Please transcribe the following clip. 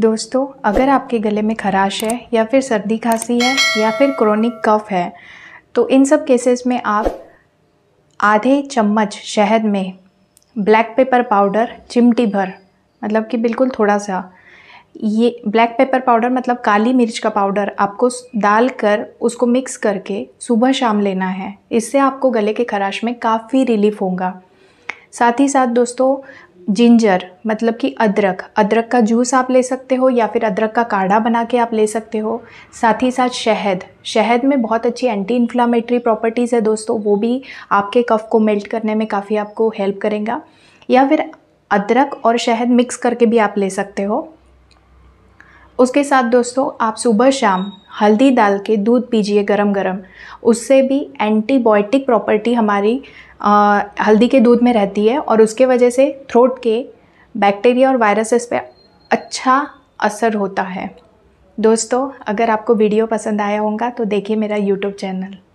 दोस्तों अगर आपके गले में खराश है या फिर सर्दी खांसी है या फिर क्रोनिक कफ है तो इन सब केसेस में आप आधे चम्मच शहद में ब्लैक पेपर पाउडर चिमटी भर मतलब कि बिल्कुल थोड़ा सा ये ब्लैक पेपर पाउडर मतलब काली मिर्च का पाउडर आपको डाल कर उसको मिक्स करके सुबह शाम लेना है इससे आपको गले के खराश में काफ़ी रिलीफ होगा साथ ही साथ दोस्तों जिंजर मतलब कि अदरक अदरक का जूस आप ले सकते हो या फिर अदरक का काढ़ा बना के आप ले सकते हो साथ ही साथ शहद शहद में बहुत अच्छी एंटी इन्फ्लामेटरी प्रॉपर्टीज़ है दोस्तों वो भी आपके कफ़ को मेल्ट करने में काफ़ी आपको हेल्प करेगा या फिर अदरक और शहद मिक्स करके भी आप ले सकते हो उसके साथ दोस्तों आप सुबह शाम हल्दी डाल के दूध पीजिए गरम गरम उससे भी एंटीबायोटिक प्रॉपर्टी हमारी आ, हल्दी के दूध में रहती है और उसके वजह से थ्रोट के बैक्टीरिया और वायरसेस पे अच्छा असर होता है दोस्तों अगर आपको वीडियो पसंद आया होगा तो देखिए मेरा यूट्यूब चैनल